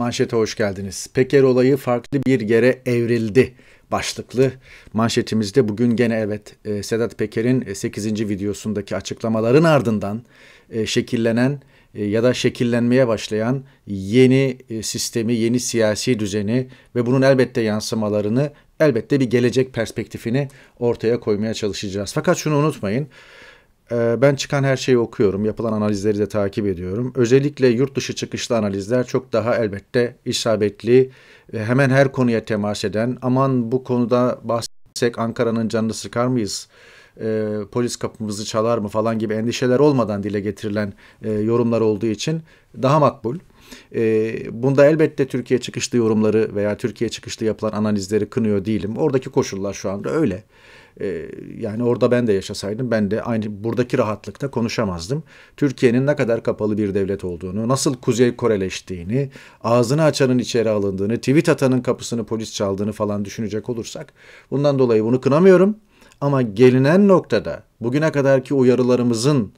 Manşete hoş geldiniz. Peker olayı farklı bir yere evrildi başlıklı manşetimizde bugün gene evet e, Sedat Peker'in 8. E, videosundaki açıklamaların ardından e, şekillenen ya da şekillenmeye başlayan yeni sistemi, yeni siyasi düzeni ve bunun elbette yansımalarını elbette bir gelecek perspektifini ortaya koymaya çalışacağız. Fakat şunu unutmayın. Ee, ben çıkan her şeyi okuyorum, yapılan analizleri de takip ediyorum. Özellikle yurt dışı çıkışlı analizler çok daha elbette isabetli, hemen her konuya temas eden, aman bu konuda bahsetsek Ankara'nın canını sıkar mıyız, e, polis kapımızı çalar mı falan gibi endişeler olmadan dile getirilen e, yorumlar olduğu için daha makbul. E, bunda elbette Türkiye çıkışlı yorumları veya Türkiye çıkışlı yapılan analizleri kınıyor değilim. Oradaki koşullar şu anda öyle. E, yani orada ben de yaşasaydım ben de aynı buradaki rahatlıkta konuşamazdım. Türkiye'nin ne kadar kapalı bir devlet olduğunu, nasıl Kuzey Koreleştiğini, ağzını açanın içeri alındığını, tweet atanın kapısını polis çaldığını falan düşünecek olursak bundan dolayı bunu kınamıyorum. Ama gelinen noktada bugüne kadarki uyarılarımızın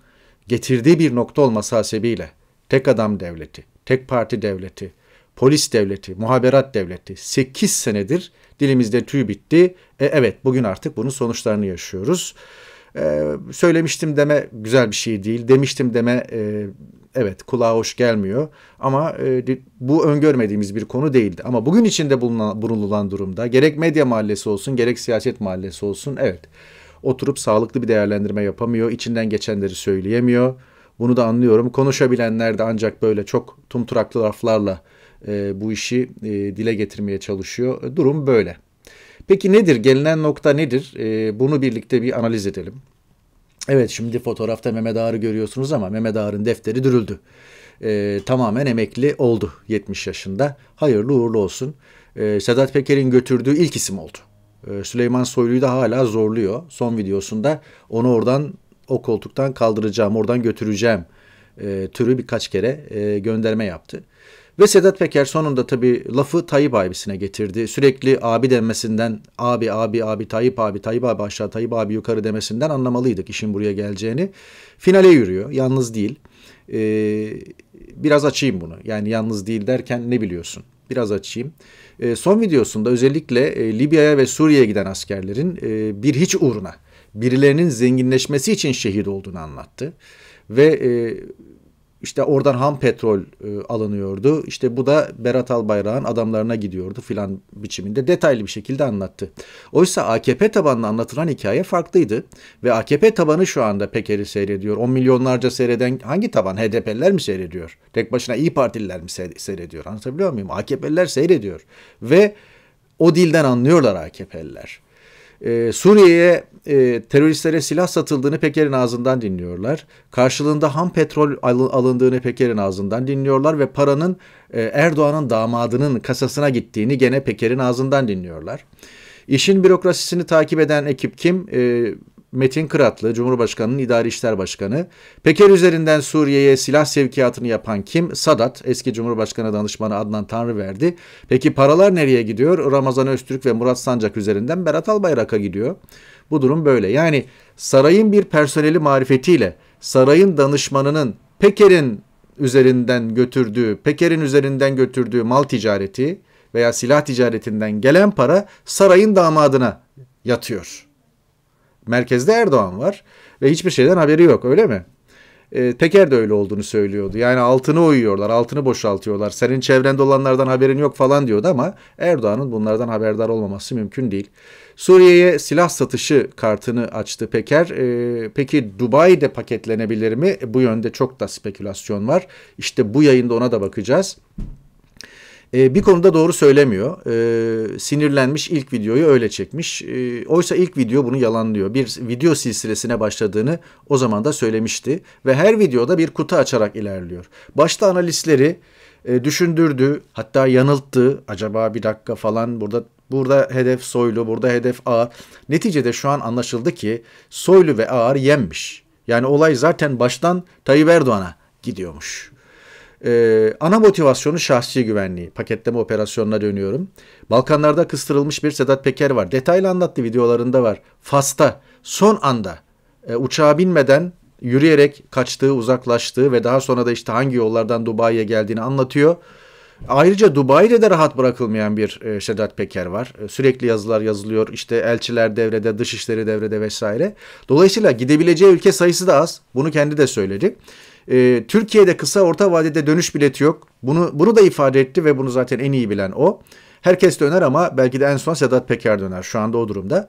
getirdiği bir nokta olması hasebiyle tek adam devleti, tek parti devleti, polis devleti, muhaberat devleti 8 senedir dilimizde tüy bitti. E, evet bugün artık bunun sonuçlarını yaşıyoruz. E, söylemiştim deme güzel bir şey değil. Demiştim deme e, evet kulağa hoş gelmiyor ama e, bu öngörmediğimiz bir konu değildi. Ama bugün içinde bulunan, bulunulan durumda gerek medya mahallesi olsun gerek siyaset mahallesi olsun evet oturup sağlıklı bir değerlendirme yapamıyor. içinden geçenleri söyleyemiyor. Bunu da anlıyorum. Konuşabilenler de ancak böyle çok tumturaklı laflarla e, bu işi e, dile getirmeye çalışıyor. E, durum böyle. Peki nedir? Gelinen nokta nedir? E, bunu birlikte bir analiz edelim. Evet şimdi fotoğrafta Mehmet Ağar'ı görüyorsunuz ama Mehmet Ağar'ın defteri dürüldü. E, tamamen emekli oldu 70 yaşında. Hayırlı uğurlu olsun. E, Sedat Peker'in götürdüğü ilk isim oldu. E, Süleyman Soylu'yu da hala zorluyor. Son videosunda onu oradan o koltuktan kaldıracağım, oradan götüreceğim e, türü birkaç kere e, gönderme yaptı. Ve Sedat Peker sonunda tabii lafı Tayyip abisine getirdi. Sürekli abi demesinden abi abi abi Tayyip abi Tayyip abi aşağı Tayyip abi yukarı demesinden anlamalıydık işin buraya geleceğini. Finale yürüyor. Yalnız değil. Ee, biraz açayım bunu. Yani yalnız değil derken ne biliyorsun? Biraz açayım. Ee, son videosunda özellikle e, Libya'ya ve Suriye'ye giden askerlerin e, bir hiç uğruna birilerinin zenginleşmesi için şehit olduğunu anlattı. Ve e, işte oradan ham petrol e, alınıyordu. İşte bu da Berat Albayrak'ın adamlarına gidiyordu filan biçiminde detaylı bir şekilde anlattı. Oysa AKP tabanına anlatılan hikaye farklıydı. Ve AKP tabanı şu anda Peker'i seyrediyor. 10 milyonlarca seyreden hangi taban? HDP'liler mi seyrediyor? Tek başına İyi Partililer mi seyrediyor? Anlatabiliyor muyum? AKP'liler seyrediyor. Ve o dilden anlıyorlar AKP'liler. Ee, Suriye'ye e, teröristlere silah satıldığını Peker'in ağzından dinliyorlar. Karşılığında ham petrol alındığını Peker'in ağzından dinliyorlar ve paranın e, Erdoğan'ın damadının kasasına gittiğini gene Peker'in ağzından dinliyorlar. İşin bürokrasisini takip eden ekip kim? E, Metin Kıratlı, Cumhurbaşkanı'nın İdari İşler Başkanı. Peker üzerinden Suriye'ye silah sevkiyatını yapan kim? Sadat, eski Cumhurbaşkanı danışmanı Adnan Tanrıverdi. Peki paralar nereye gidiyor? Ramazan Öztürk ve Murat Sancak üzerinden Berat Albayrak'a gidiyor. Bu durum böyle. Yani sarayın bir personeli marifetiyle sarayın danışmanının Peker'in üzerinden götürdüğü, Peker'in üzerinden götürdüğü mal ticareti veya silah ticaretinden gelen para sarayın damadına yatıyor merkezde Erdoğan var ve hiçbir şeyden haberi yok öyle mi? E, Teker de öyle olduğunu söylüyordu. Yani altını oyuyorlar, altını boşaltıyorlar. Senin çevrende olanlardan haberin yok falan diyordu ama Erdoğan'ın bunlardan haberdar olmaması mümkün değil. Suriye'ye silah satışı kartını açtı Peker. E, peki Dubai'de paketlenebilir mi? E, bu yönde çok da spekülasyon var. İşte bu yayında ona da bakacağız. E, bir konuda doğru söylemiyor. E, sinirlenmiş ilk videoyu öyle çekmiş. E, oysa ilk video bunu yalanlıyor. Bir video silsilesine başladığını o zaman da söylemişti. Ve her videoda bir kutu açarak ilerliyor. Başta analistleri e, düşündürdü hatta yanılttı. Acaba bir dakika falan burada burada hedef Soylu burada hedef Ağar. Neticede şu an anlaşıldı ki Soylu ve Ağar yenmiş. Yani olay zaten baştan Tayyip Erdoğan'a gidiyormuş. Ee, ana motivasyonu şahsi güvenliği. Paketleme operasyonuna dönüyorum. Balkanlarda kıstırılmış bir Sedat Peker var. Detaylı anlattı videolarında var. Fas'ta son anda e, uçağa binmeden yürüyerek kaçtığı, uzaklaştığı ve daha sonra da işte hangi yollardan Dubai'ye geldiğini anlatıyor. Ayrıca Dubai'de de rahat bırakılmayan bir e, Sedat Peker var. E, sürekli yazılar yazılıyor. İşte elçiler devrede, dışişleri devrede vesaire. Dolayısıyla gidebileceği ülke sayısı da az. Bunu kendi de söyledi. E, Türkiye'de kısa orta vadede dönüş bileti yok. Bunu bunu da ifade etti ve bunu zaten en iyi bilen o. Herkes döner ama belki de en son Sedat Peker döner şu anda o durumda.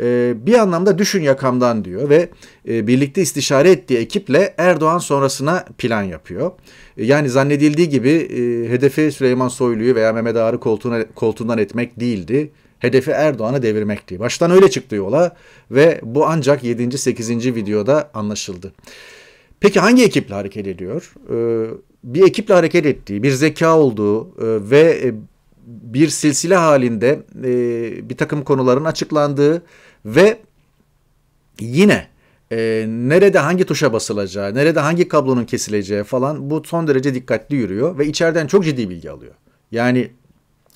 E, bir anlamda düşün yakamdan diyor ve e, birlikte istişare ettiği ekiple Erdoğan sonrasına plan yapıyor. E, yani zannedildiği gibi e, hedefi Süleyman Soylu'yu veya Mehmet Ağar'ı koltuğuna, koltuğundan etmek değildi hedefi Erdoğan'ı devirmekti. Baştan öyle çıktı yola ve bu ancak 7. 8. videoda anlaşıldı. Peki hangi ekiple hareket ediyor? Ee, bir ekiple hareket ettiği, bir zeka olduğu e, ve e, bir silsile halinde e, bir takım konuların açıklandığı ve yine nerede hangi tuşa basılacağı, nerede hangi kablonun kesileceği falan bu son derece dikkatli yürüyor ve içeriden çok ciddi bilgi alıyor. Yani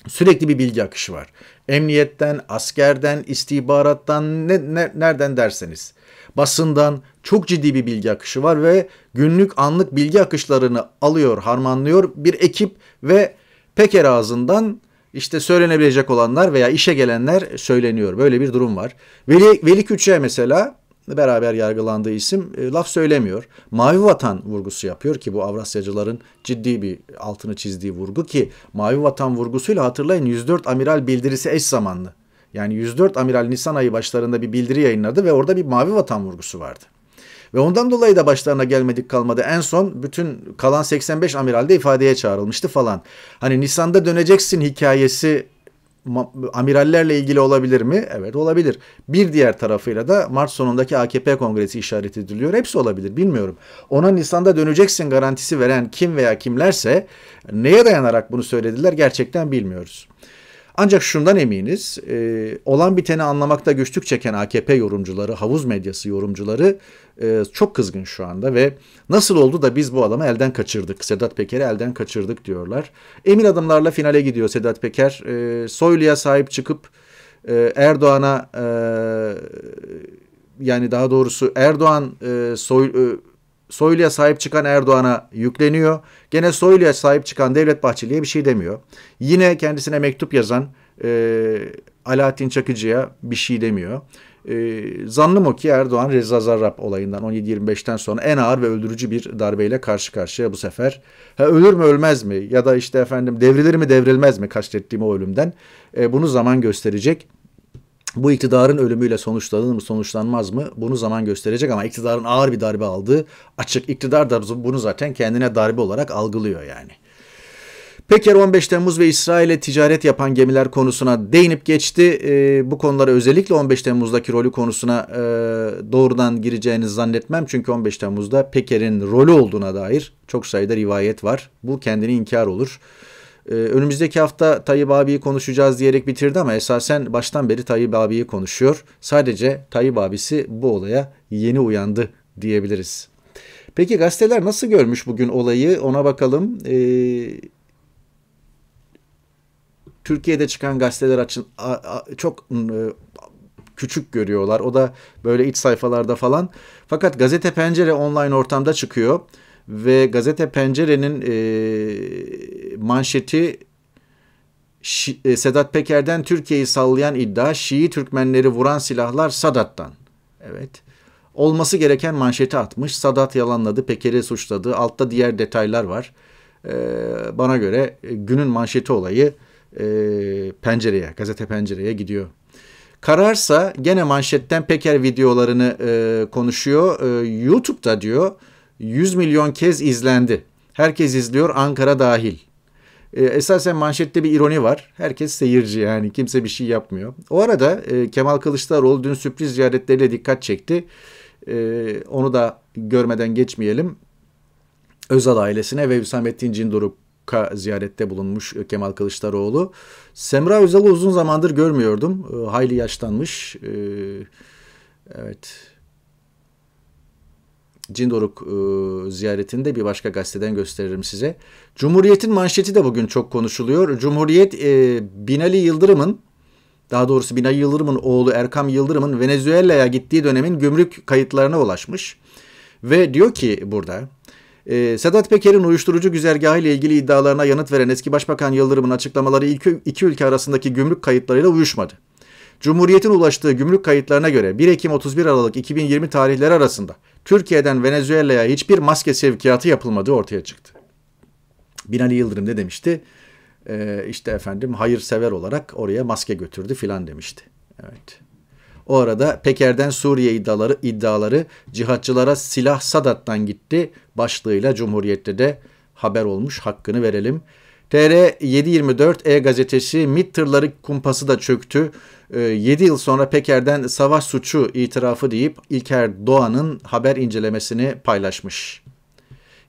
sürekli bir bilgi akışı var. Emniyetten, askerden, istihbarattan ne, ne, nereden derseniz basından çok ciddi bir bilgi akışı var ve günlük anlık bilgi akışlarını alıyor, harmanlıyor bir ekip ve Peker ağzından işte söylenebilecek olanlar veya işe gelenler söyleniyor. Böyle bir durum var. Veli, Veli Küçü'ye mesela beraber yargılandığı isim e, laf söylemiyor. Mavi vatan vurgusu yapıyor ki bu Avrasyacıların ciddi bir altını çizdiği vurgu ki mavi vatan vurgusuyla hatırlayın 104 amiral bildirisi eş zamanlı. Yani 104 Amiral Nisan ayı başlarında bir bildiri yayınladı ve orada bir mavi vatan vurgusu vardı. Ve ondan dolayı da başlarına gelmedik kalmadı. En son bütün kalan 85 amiral de ifadeye çağrılmıştı falan. Hani Nisan'da döneceksin hikayesi amirallerle ilgili olabilir mi? Evet olabilir. Bir diğer tarafıyla da Mart sonundaki AKP kongresi işaret ediliyor. Hepsi olabilir bilmiyorum. Ona Nisan'da döneceksin garantisi veren kim veya kimlerse neye dayanarak bunu söylediler gerçekten bilmiyoruz. Ancak şundan eminiz, e, olan biteni anlamakta güçlük çeken AKP yorumcuları, havuz medyası yorumcuları e, çok kızgın şu anda ve nasıl oldu da biz bu adamı elden kaçırdık, Sedat Peker'i elden kaçırdık diyorlar. Emin adımlarla finale gidiyor Sedat Peker. E, Soylu'ya sahip çıkıp e, Erdoğan'a... E, yani daha doğrusu Erdoğan e, soy, e, Soylu'ya sahip çıkan Erdoğan'a yükleniyor. Gene Soylu'ya sahip çıkan Devlet Bahçeli'ye bir şey demiyor. Yine kendisine mektup yazan e, Alaaddin Çakıcı'ya bir şey demiyor. E, zannım o ki Erdoğan Reza Zarrab olayından 17-25'ten sonra en ağır ve öldürücü bir darbeyle karşı karşıya bu sefer. Ha, ölür mü ölmez mi ya da işte efendim devrilir mi devrilmez mi kastettiğim o ölümden e, bunu zaman gösterecek bu iktidarın ölümüyle sonuçlanır mı sonuçlanmaz mı bunu zaman gösterecek ama iktidarın ağır bir darbe aldığı açık. İktidar da bunu zaten kendine darbe olarak algılıyor yani. Peker 15 Temmuz ve İsrail'e ticaret yapan gemiler konusuna değinip geçti. E, bu konulara özellikle 15 Temmuz'daki rolü konusuna e, doğrudan gireceğini zannetmem. Çünkü 15 Temmuz'da Peker'in rolü olduğuna dair çok sayıda rivayet var. Bu kendini inkar olur. Ee, önümüzdeki hafta Tayyip abiyi konuşacağız diyerek bitirdi ama esasen baştan beri Tayyip abiyi konuşuyor. Sadece Tayyip abisi bu olaya yeni uyandı diyebiliriz. Peki gazeteler nasıl görmüş bugün olayı ona bakalım. Ee, Türkiye'de çıkan gazeteler açın a, a, çok e, küçük görüyorlar. O da böyle iç sayfalarda falan. Fakat Gazete Pencere online ortamda çıkıyor ve Gazete Pencere'nin e, manşeti e, Sedat Peker'den Türkiye'yi sallayan iddia Şii Türkmenleri vuran silahlar Sadat'tan. Evet. Olması gereken manşeti atmış. Sadat yalanladı, Peker'i suçladı. Altta diğer detaylar var. Ee, bana göre e, günün manşeti olayı e, pencereye, gazete pencereye gidiyor. Kararsa gene manşetten Peker videolarını e, konuşuyor. E, YouTube'da diyor 100 milyon kez izlendi. Herkes izliyor Ankara dahil. Ee, esasen manşette bir ironi var. Herkes seyirci yani kimse bir şey yapmıyor. O arada e, Kemal Kılıçdaroğlu dün sürpriz ziyaretleriyle dikkat çekti. Ee, onu da görmeden geçmeyelim. Özal ailesine ve Hüsamettin Cindoruk'a ziyarette bulunmuş e, Kemal Kılıçdaroğlu. Semra Özal'ı uzun zamandır görmüyordum. E, hayli yaşlanmış. E, evet. Cindoruk e, ziyaretinde bir başka gazeteden gösteririm size. Cumhuriyet'in manşeti de bugün çok konuşuluyor. Cumhuriyet e, Binali Yıldırım'ın daha doğrusu Binali Yıldırım'ın oğlu Erkam Yıldırım'ın Venezuela'ya gittiği dönemin gümrük kayıtlarına ulaşmış. Ve diyor ki burada e, Sedat Peker'in uyuşturucu güzergahı ile ilgili iddialarına yanıt veren eski başbakan Yıldırım'ın açıklamaları iki, iki ülke arasındaki gümrük kayıtlarıyla uyuşmadı. Cumhuriyetin ulaştığı gümrük kayıtlarına göre 1 Ekim 31 Aralık 2020 tarihleri arasında Türkiye'den Venezuela'ya hiçbir maske sevkiyatı yapılmadığı ortaya çıktı. Binali Yıldırım ne demişti? Ee, işte efendim hayırsever olarak oraya maske götürdü filan demişti. Evet. O arada Peker'den Suriye iddiaları, iddiaları cihatçılara silah Sadat'tan gitti başlığıyla Cumhuriyet'te de haber olmuş hakkını verelim. TR 724 E gazetesi MİT tırları kumpası da çöktü. 7 ee, yıl sonra Peker'den savaş suçu itirafı deyip İlker Doğan'ın haber incelemesini paylaşmış.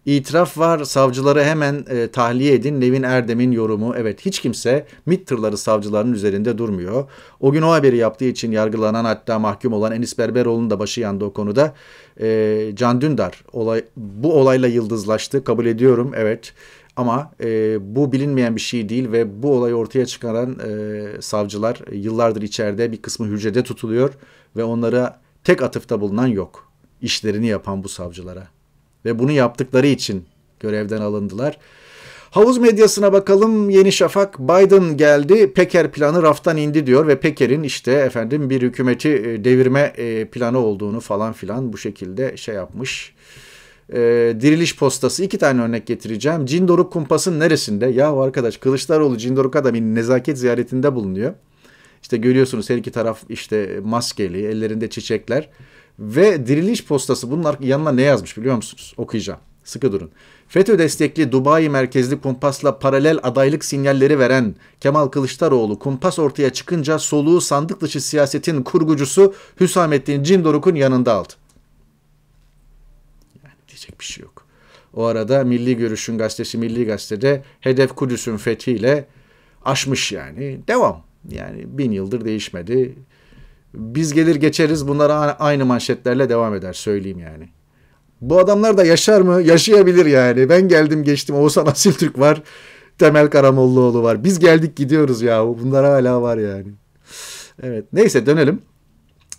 İtiraf var savcıları hemen e, tahliye edin Nevin Erdem'in yorumu. Evet hiç kimse MİT tırları savcılarının üzerinde durmuyor. O gün o haberi yaptığı için yargılanan hatta mahkum olan Enis Berberoğlu'nun da başı yandı o konuda. E, Can Dündar olay, bu olayla yıldızlaştı kabul ediyorum evet. Ama e, bu bilinmeyen bir şey değil ve bu olayı ortaya çıkaran e, savcılar yıllardır içeride bir kısmı hücrede tutuluyor ve onlara tek atıfta bulunan yok. İşlerini yapan bu savcılara. Ve bunu yaptıkları için görevden alındılar. Havuz medyasına bakalım Yeni Şafak Biden geldi Peker planı raftan indi diyor ve Peker'in işte efendim bir hükümeti e, devirme e, planı olduğunu falan filan bu şekilde şey yapmış e, diriliş postası iki tane örnek getireceğim. Cindoruk kumpasın neresinde? Ya arkadaş Kılıçdaroğlu Cindoruk'a da bir nezaket ziyaretinde bulunuyor. İşte görüyorsunuz her iki taraf işte maskeli, ellerinde çiçekler. Ve diriliş postası bunun yanına ne yazmış biliyor musunuz? Okuyacağım. Sıkı durun. FETÖ destekli Dubai merkezli kumpasla paralel adaylık sinyalleri veren Kemal Kılıçdaroğlu kumpas ortaya çıkınca soluğu sandık dışı siyasetin kurgucusu Hüsamettin Cindoruk'un yanında aldı diyecek bir şey yok. O arada Milli Görüş'ün gazetesi Milli Gazete'de hedef Kudüs'ün fethiyle aşmış yani. Devam. Yani bin yıldır değişmedi. Biz gelir geçeriz bunlara aynı manşetlerle devam eder söyleyeyim yani. Bu adamlar da yaşar mı? Yaşayabilir yani. Ben geldim geçtim. Oğuzhan Türk var. Temel Karamollaoğlu var. Biz geldik gidiyoruz ya. Bunlar hala var yani. Evet. Neyse dönelim.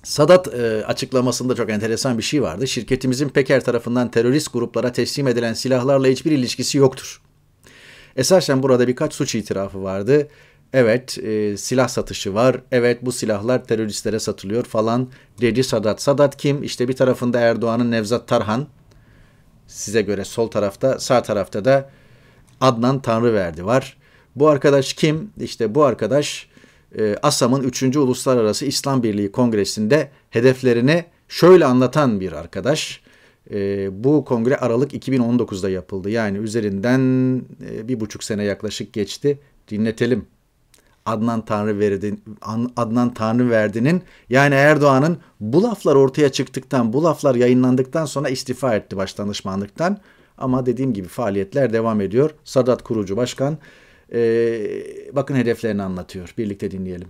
Sadat e, açıklamasında çok enteresan bir şey vardı. Şirketimizin Peker tarafından terörist gruplara teslim edilen silahlarla hiçbir ilişkisi yoktur. Esasen burada birkaç suç itirafı vardı. Evet e, silah satışı var. Evet bu silahlar teröristlere satılıyor falan dedi Sadat. Sadat kim? İşte bir tarafında Erdoğan'ın Nevzat Tarhan. Size göre sol tarafta sağ tarafta da Adnan Tanrıverdi var. Bu arkadaş kim? İşte bu arkadaş e, ASAM'ın 3. Uluslararası İslam Birliği Kongresi'nde hedeflerini şöyle anlatan bir arkadaş. E, bu kongre Aralık 2019'da yapıldı. Yani üzerinden e, bir buçuk sene yaklaşık geçti. Dinletelim. Adnan Tanrıverdin Adnan Tanrıverdi'nin yani Erdoğan'ın bu laflar ortaya çıktıktan, bu laflar yayınlandıktan sonra istifa etti başdanışmanlıktan. Ama dediğim gibi faaliyetler devam ediyor. Sadat Kurucu Başkan ee, bakın hedeflerini anlatıyor. Birlikte dinleyelim.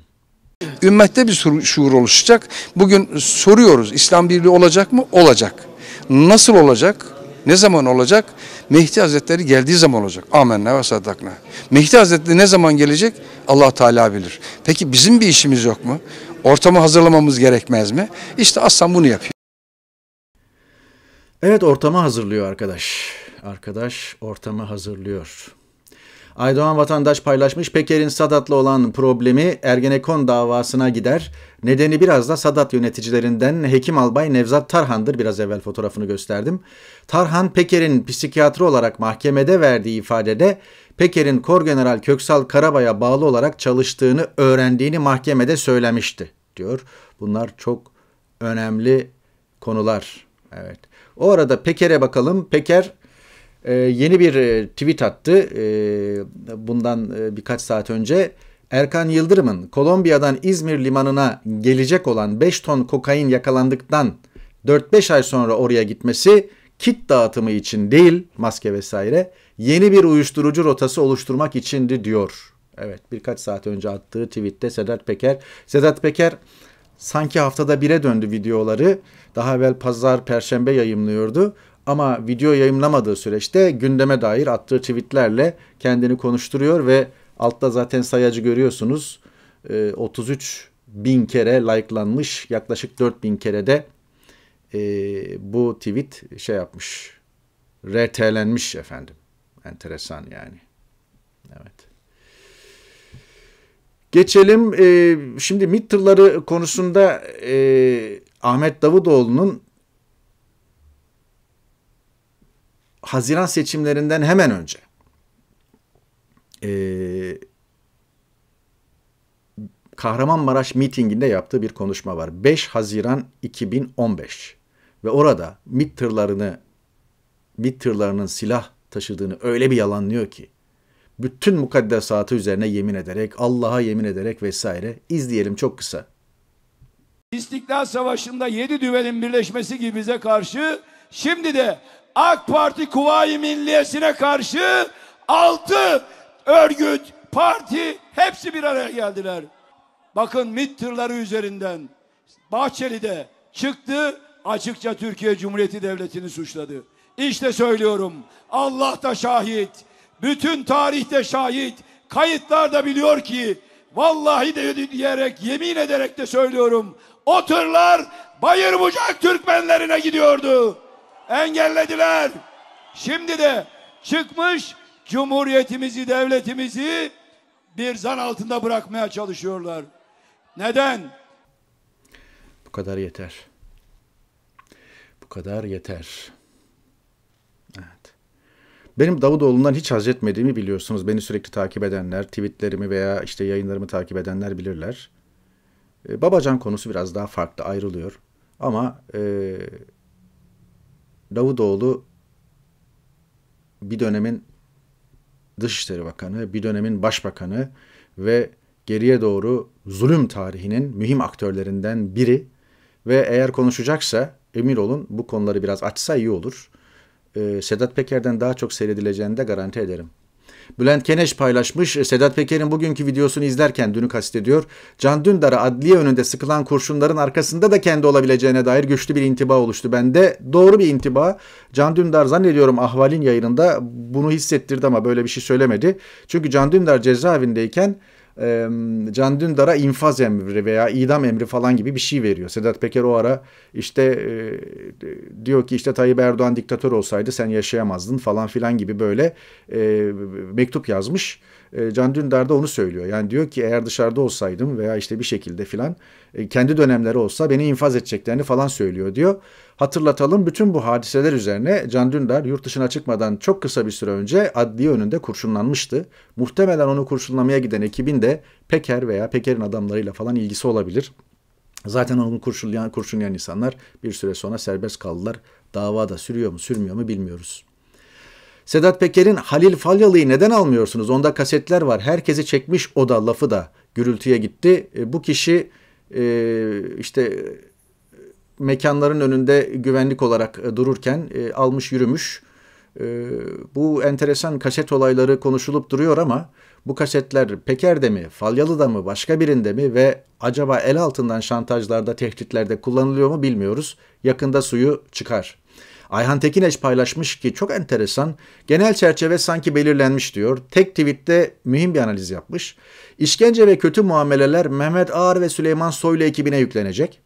Ümmette bir şuur oluşacak. Bugün soruyoruz İslam birliği olacak mı? Olacak. Nasıl olacak? Ne zaman olacak? Mehdi Hazretleri geldiği zaman olacak. Amenna ve sadakna. Mehdi Hazretleri ne zaman gelecek? Allah Teala bilir. Peki bizim bir işimiz yok mu? Ortamı hazırlamamız gerekmez mi? İşte Aslan bunu yapıyor. Evet ortamı hazırlıyor arkadaş. Arkadaş ortamı hazırlıyor. Aydoğan vatandaş paylaşmış Peker'in Sadat'la olan problemi Ergenekon davasına gider. Nedeni biraz da Sadat yöneticilerinden Hekim Albay Nevzat Tarhan'dır. Biraz evvel fotoğrafını gösterdim. Tarhan Peker'in psikiyatri olarak mahkemede verdiği ifadede Peker'in Kor General Köksal Karabay'a bağlı olarak çalıştığını öğrendiğini mahkemede söylemişti diyor. Bunlar çok önemli konular. Evet. O arada Peker'e bakalım. Peker e, yeni bir e, tweet attı e, bundan e, birkaç saat önce. Erkan Yıldırım'ın Kolombiya'dan İzmir limanına gelecek olan 5 ton kokain yakalandıktan 4-5 ay sonra oraya gitmesi kit dağıtımı için değil maske vesaire yeni bir uyuşturucu rotası oluşturmak içindi diyor. Evet birkaç saat önce attığı tweette Sedat Peker. Sedat Peker sanki haftada bire döndü videoları. Daha evvel pazar perşembe yayımlıyordu. Ama video yayınlamadığı süreçte gündeme dair attığı tweetlerle kendini konuşturuyor ve altta zaten sayacı görüyorsunuz. 33 ee, bin kere likelanmış yaklaşık 4 bin kere de e, bu tweet şey yapmış RT'lenmiş efendim. Enteresan yani. Evet. Geçelim e, şimdi MİT konusunda e, Ahmet Davutoğlu'nun Haziran seçimlerinden hemen önce e, Kahramanmaraş mitinginde yaptığı bir konuşma var. 5 Haziran 2015 ve orada MİT tırlarını MİT tırlarının silah taşıdığını öyle bir yalanlıyor ki bütün mukaddesatı üzerine yemin ederek, Allah'a yemin ederek vesaire izleyelim çok kısa. İstiklal Savaşı'nda yedi düvenin birleşmesi gibi bize karşı şimdi de AK Parti Kuvayi Milliyesi'ne karşı altı örgüt, parti hepsi bir araya geldiler. Bakın MİT tırları üzerinden Bahçeli'de çıktı açıkça Türkiye Cumhuriyeti Devleti'ni suçladı. İşte söylüyorum Allah da şahit, bütün tarihte şahit, kayıtlar da biliyor ki vallahi de diyerek yemin ederek de söylüyorum o tırlar bucak Türkmenlerine gidiyordu engellediler. Şimdi de çıkmış cumhuriyetimizi, devletimizi bir zan altında bırakmaya çalışıyorlar. Neden? Bu kadar yeter. Bu kadar yeter. Evet. Benim Davutoğlu'ndan hiç haz etmediğimi biliyorsunuz. Beni sürekli takip edenler, tweetlerimi veya işte yayınlarımı takip edenler bilirler. E, Babacan konusu biraz daha farklı ayrılıyor. Ama e, Davutoğlu bir dönemin Dışişleri Bakanı, bir dönemin Başbakanı ve geriye doğru zulüm tarihinin mühim aktörlerinden biri ve eğer konuşacaksa emin olun bu konuları biraz açsa iyi olur. Ee, Sedat Peker'den daha çok seyredileceğini de garanti ederim. Bülent Keneş paylaşmış. E, Sedat Peker'in bugünkü videosunu izlerken dünü kastediyor. Can Dündar'a adliye önünde sıkılan kurşunların arkasında da kendi olabileceğine dair güçlü bir intiba oluştu. Bende doğru bir intiba. Can Dündar zannediyorum Ahval'in yayınında bunu hissettirdi ama böyle bir şey söylemedi. Çünkü Can Dündar cezaevindeyken e, Can Dündar'a infaz emri veya idam emri falan gibi bir şey veriyor. Sedat Peker o ara işte e, diyor ki işte Tayyip Erdoğan diktatör olsaydı sen yaşayamazdın falan filan gibi böyle e, mektup yazmış. E, Can Dündar da onu söylüyor. Yani diyor ki eğer dışarıda olsaydım veya işte bir şekilde filan e, kendi dönemleri olsa beni infaz edeceklerini falan söylüyor diyor. Hatırlatalım bütün bu hadiseler üzerine Can Dündar yurt dışına çıkmadan çok kısa bir süre önce adli önünde kurşunlanmıştı. Muhtemelen onu kurşunlamaya giden ekibin de Peker veya Peker'in adamlarıyla falan ilgisi olabilir. Zaten onu kurşunlayan, kurşunlayan insanlar bir süre sonra serbest kaldılar. Dava da sürüyor mu sürmüyor mu bilmiyoruz. Sedat Peker'in Halil Falyalı'yı neden almıyorsunuz? Onda kasetler var. Herkesi çekmiş o da lafı da gürültüye gitti. E, bu kişi e, işte mekanların önünde güvenlik olarak e, dururken e, almış yürümüş. E, bu enteresan kaset olayları konuşulup duruyor ama bu kasetler Peker'de mi, Falyalı'da mı, başka birinde mi ve acaba el altından şantajlarda, tehditlerde kullanılıyor mu bilmiyoruz. Yakında suyu çıkar. Ayhan Tekineç paylaşmış ki çok enteresan. Genel çerçeve sanki belirlenmiş diyor. Tek tweette mühim bir analiz yapmış. İşkence ve kötü muameleler Mehmet Ağar ve Süleyman Soylu ekibine yüklenecek.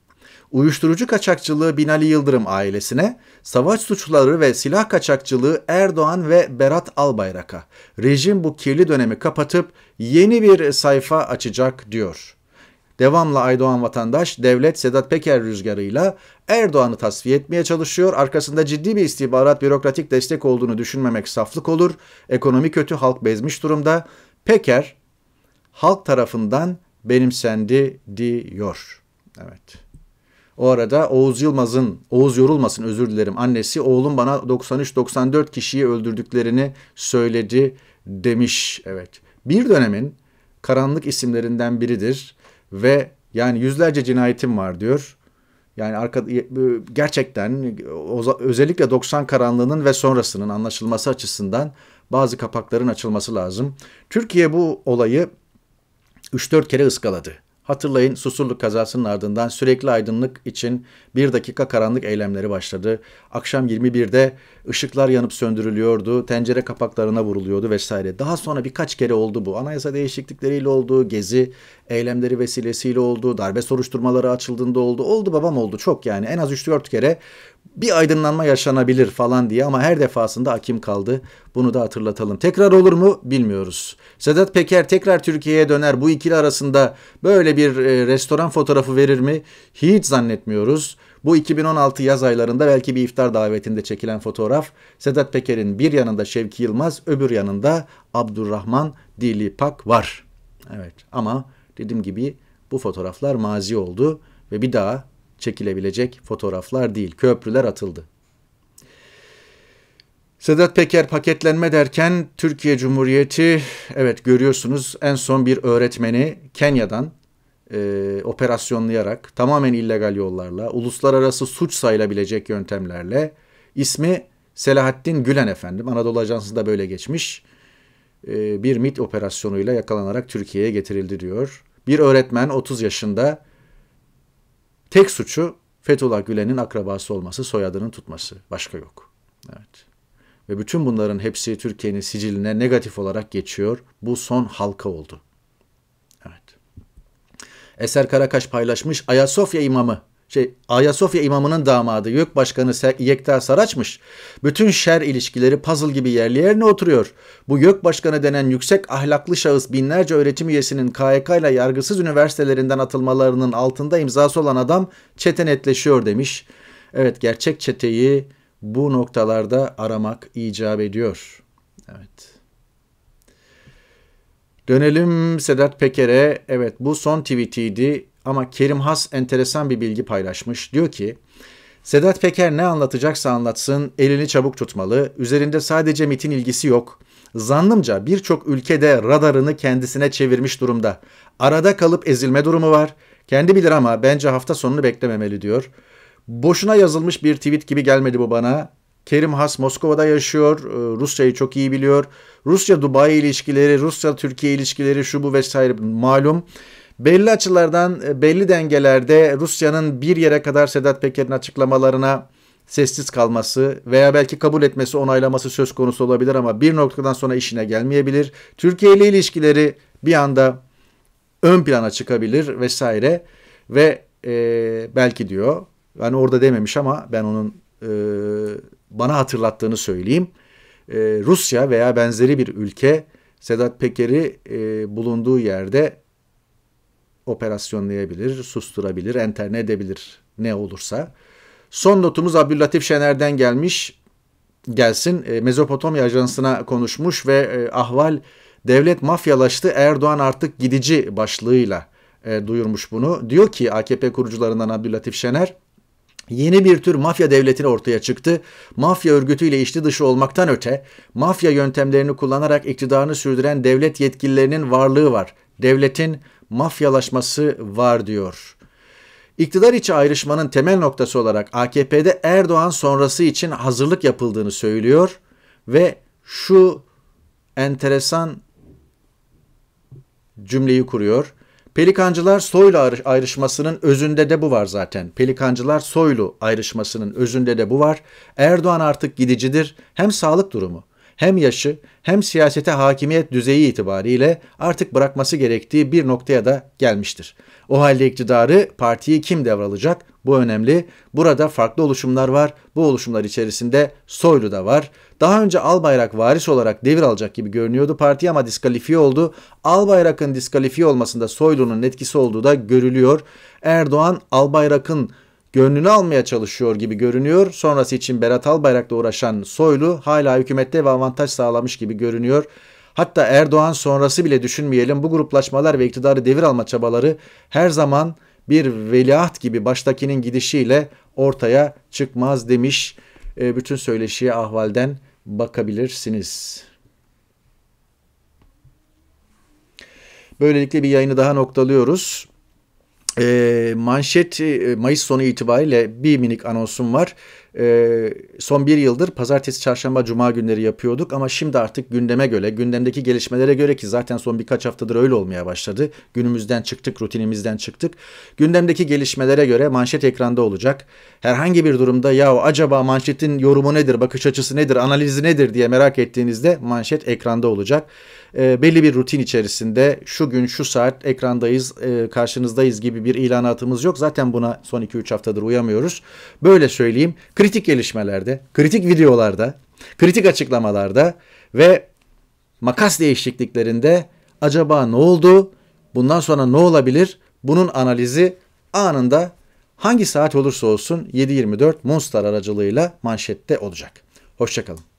Uyuşturucu kaçakçılığı Binali Yıldırım ailesine, savaş suçları ve silah kaçakçılığı Erdoğan ve Berat Albayrak'a. Rejim bu kirli dönemi kapatıp yeni bir sayfa açacak diyor. Devamlı Aydoğan vatandaş devlet Sedat Peker rüzgarıyla Erdoğan'ı tasfiye etmeye çalışıyor. Arkasında ciddi bir istihbarat bürokratik destek olduğunu düşünmemek saflık olur. Ekonomi kötü halk bezmiş durumda. Peker halk tarafından benimsendi diyor. Evet. O arada Oğuz Yılmaz'ın, Oğuz Yorulmas'ın özür dilerim annesi oğlum bana 93-94 kişiyi öldürdüklerini söyledi demiş. Evet. Bir dönemin karanlık isimlerinden biridir ve yani yüzlerce cinayetim var diyor. Yani arka, e, gerçekten özellikle 90 karanlığının ve sonrasının anlaşılması açısından bazı kapakların açılması lazım. Türkiye bu olayı 3-4 kere ıskaladı. Hatırlayın Susurluk kazasının ardından sürekli aydınlık için bir dakika karanlık eylemleri başladı. Akşam 21'de ışıklar yanıp söndürülüyordu, tencere kapaklarına vuruluyordu vesaire. Daha sonra birkaç kere oldu bu. Anayasa değişiklikleriyle oldu, gezi eylemleri vesilesiyle oldu, darbe soruşturmaları açıldığında oldu. Oldu babam oldu çok yani en az 3-4 kere bir aydınlanma yaşanabilir falan diye ama her defasında akim kaldı. Bunu da hatırlatalım. Tekrar olur mu bilmiyoruz. Sedat Peker tekrar Türkiye'ye döner. Bu ikili arasında böyle bir e, restoran fotoğrafı verir mi? Hiç zannetmiyoruz. Bu 2016 yaz aylarında belki bir iftar davetinde çekilen fotoğraf Sedat Peker'in bir yanında Şevki Yılmaz öbür yanında Abdurrahman Dilipak var. Evet ama dediğim gibi bu fotoğraflar mazi oldu ve bir daha çekilebilecek fotoğraflar değil. Köprüler atıldı. Sedat Peker paketlenme derken Türkiye Cumhuriyeti evet görüyorsunuz en son bir öğretmeni Kenya'dan e, operasyonlayarak tamamen illegal yollarla, uluslararası suç sayılabilecek yöntemlerle ismi Selahattin Gülen efendim Anadolu Ajansı'nda böyle geçmiş e, bir MIT operasyonuyla yakalanarak Türkiye'ye getirildi diyor. Bir öğretmen 30 yaşında tek suçu Fethullah Gülen'in akrabası olması, soyadının tutması. Başka yok. Evet. Ve bütün bunların hepsi Türkiye'nin siciline negatif olarak geçiyor. Bu son halka oldu. Eser Karakaş paylaşmış. Ayasofya imamı şey Ayasofya imamının damadı YÖK Başkanı Yekta Saraç'mış. Bütün şer ilişkileri puzzle gibi yerli yerine oturuyor. Bu YÖK Başkanı denen yüksek ahlaklı şahıs binlerce öğretim üyesinin KYK ile yargısız üniversitelerinden atılmalarının altında imzası olan adam çete netleşiyor demiş. Evet gerçek çeteyi bu noktalarda aramak icap ediyor. Evet. Dönelim Sedat Peker'e. Evet bu son tweetiydi ama Kerim Has enteresan bir bilgi paylaşmış. Diyor ki Sedat Peker ne anlatacaksa anlatsın elini çabuk tutmalı. Üzerinde sadece MIT'in ilgisi yok. Zannımca birçok ülkede radarını kendisine çevirmiş durumda. Arada kalıp ezilme durumu var. Kendi bilir ama bence hafta sonunu beklememeli diyor. Boşuna yazılmış bir tweet gibi gelmedi bu bana. Kerim Has Moskova'da yaşıyor. E, Rusya'yı çok iyi biliyor. Rusya-Dubai ilişkileri, Rusya-Türkiye ilişkileri şu bu vesaire malum. Belli açılardan, e, belli dengelerde Rusya'nın bir yere kadar Sedat Peker'in açıklamalarına sessiz kalması veya belki kabul etmesi, onaylaması söz konusu olabilir ama bir noktadan sonra işine gelmeyebilir. Türkiye ile ilişkileri bir anda ön plana çıkabilir vesaire ve e, belki diyor, yani orada dememiş ama ben onun e, bana hatırlattığını söyleyeyim. E, Rusya veya benzeri bir ülke Sedat Peker'i e, bulunduğu yerde operasyonlayabilir, susturabilir, enterne edebilir ne olursa. Son notumuz Abdülatif Şener'den gelmiş. Gelsin e, Mezopotamya Ajansı'na konuşmuş ve e, ahval devlet mafyalaştı Erdoğan artık gidici başlığıyla e, duyurmuş bunu. Diyor ki AKP kurucularından Abdülatif Şener Yeni bir tür mafya devletini ortaya çıktı. Mafya örgütüyle içli dışı olmaktan öte, mafya yöntemlerini kullanarak iktidarını sürdüren devlet yetkililerinin varlığı var. Devletin mafyalaşması var diyor. İktidar içi ayrışmanın temel noktası olarak AKP'de Erdoğan sonrası için hazırlık yapıldığını söylüyor ve şu enteresan cümleyi kuruyor. Pelikancılar soylu ayrışmasının özünde de bu var zaten. Pelikancılar soylu ayrışmasının özünde de bu var. Erdoğan artık gidicidir. Hem sağlık durumu hem yaşı hem siyasete hakimiyet düzeyi itibariyle artık bırakması gerektiği bir noktaya da gelmiştir. O halde iktidarı partiyi kim devralacak? Bu önemli. Burada farklı oluşumlar var. Bu oluşumlar içerisinde Soylu da var. Daha önce Albayrak varis olarak devir alacak gibi görünüyordu parti ama diskalifiye oldu. Albayrak'ın diskalifiye olmasında Soylu'nun etkisi olduğu da görülüyor. Erdoğan Albayrak'ın gönlünü almaya çalışıyor gibi görünüyor. Sonrası için Berat Albayrak'la uğraşan Soylu hala hükümette ve avantaj sağlamış gibi görünüyor. Hatta Erdoğan sonrası bile düşünmeyelim bu gruplaşmalar ve iktidarı devir alma çabaları her zaman bir veliaht gibi baştakinin gidişiyle ortaya çıkmaz demiş. E, bütün söyleşiye ahvalden bakabilirsiniz. Böylelikle bir yayını daha noktalıyoruz manşet Mayıs sonu itibariyle bir minik anonsum var e, son bir yıldır pazartesi, çarşamba, cuma günleri yapıyorduk ama şimdi artık gündeme göre, gündemdeki gelişmelere göre ki zaten son birkaç haftadır öyle olmaya başladı. Günümüzden çıktık, rutinimizden çıktık. Gündemdeki gelişmelere göre manşet ekranda olacak. Herhangi bir durumda ya acaba manşetin yorumu nedir, bakış açısı nedir, analizi nedir diye merak ettiğinizde manşet ekranda olacak. E, belli bir rutin içerisinde şu gün şu saat ekrandayız, e, karşınızdayız gibi bir ilanatımız yok. Zaten buna son 2-3 haftadır uyamıyoruz. Böyle söyleyeyim kritik gelişmelerde, kritik videolarda, kritik açıklamalarda ve makas değişikliklerinde acaba ne oldu? Bundan sonra ne olabilir? Bunun analizi anında hangi saat olursa olsun 7.24 Monster aracılığıyla manşette olacak. Hoşçakalın.